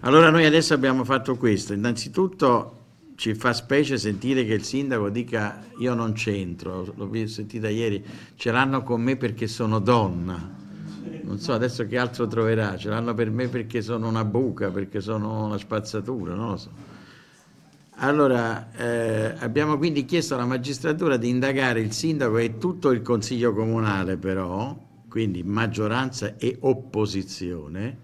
Allora noi adesso abbiamo fatto questo, innanzitutto ci fa specie sentire che il sindaco dica io non c'entro, l'ho sentita ieri, ce l'hanno con me perché sono donna, non so adesso che altro troverà, ce l'hanno per me perché sono una buca, perché sono una spazzatura, non lo so. Allora eh, abbiamo quindi chiesto alla magistratura di indagare il sindaco e tutto il consiglio comunale però, quindi maggioranza e opposizione,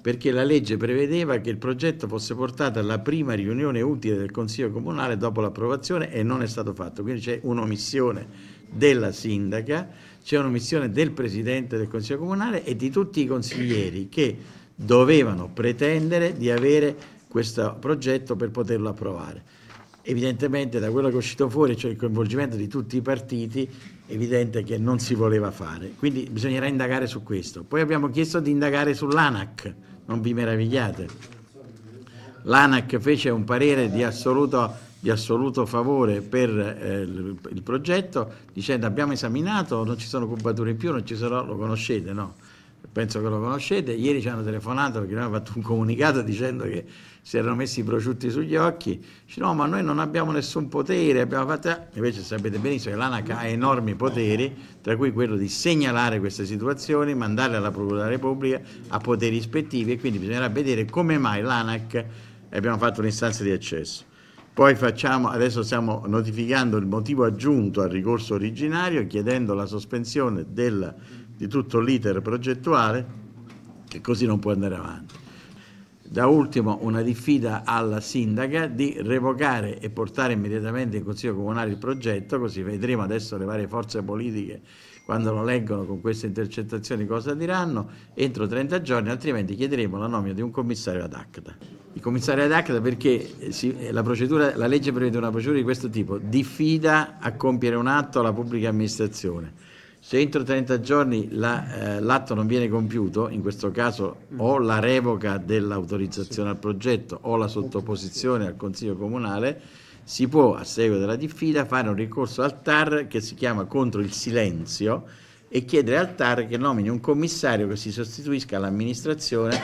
perché la legge prevedeva che il progetto fosse portato alla prima riunione utile del Consiglio Comunale dopo l'approvazione e non è stato fatto. Quindi c'è un'omissione della sindaca, c'è un'omissione del Presidente del Consiglio Comunale e di tutti i consiglieri che dovevano pretendere di avere questo progetto per poterlo approvare. Evidentemente da quello che è uscito fuori, cioè il coinvolgimento di tutti i partiti, è evidente che non si voleva fare. Quindi bisognerà indagare su questo. Poi abbiamo chiesto di indagare sull'ANAC non vi meravigliate. L'ANAC fece un parere di assoluto, di assoluto favore per eh, il, il progetto dicendo abbiamo esaminato, non ci sono cubature in più, non ci sono, lo conoscete, no? penso che lo conoscete, ieri ci hanno telefonato perché noi abbiamo fatto un comunicato dicendo che si erano messi i prosciutti sugli occhi, dice no ma noi non abbiamo nessun potere, abbiamo fatto... invece sapete benissimo che l'ANAC ha enormi poteri, tra cui quello di segnalare queste situazioni, mandarle alla Procura della Repubblica a poteri ispettivi e quindi bisognerà vedere come mai l'ANAC abbiamo fatto un'istanza di accesso. Poi facciamo, adesso stiamo notificando il motivo aggiunto al ricorso originario chiedendo la sospensione del di tutto l'iter progettuale che così non può andare avanti. Da ultimo una diffida alla sindaca di revocare e portare immediatamente in Consiglio Comunale il progetto, così vedremo adesso le varie forze politiche quando lo leggono con queste intercettazioni cosa diranno, entro 30 giorni, altrimenti chiederemo la nomina di un commissario ad acta. Il commissario ad acta perché eh, si, eh, la, procedura, la legge prevede una procedura di questo tipo, diffida a compiere un atto alla pubblica amministrazione se entro 30 giorni la, eh, l'atto non viene compiuto, in questo caso o mm. la revoca dell'autorizzazione al progetto o la sottoposizione al Consiglio Comunale, si può, a seguito della diffida, fare un ricorso al TAR che si chiama contro il silenzio e chiedere al TAR che nomini un commissario che si sostituisca all'amministrazione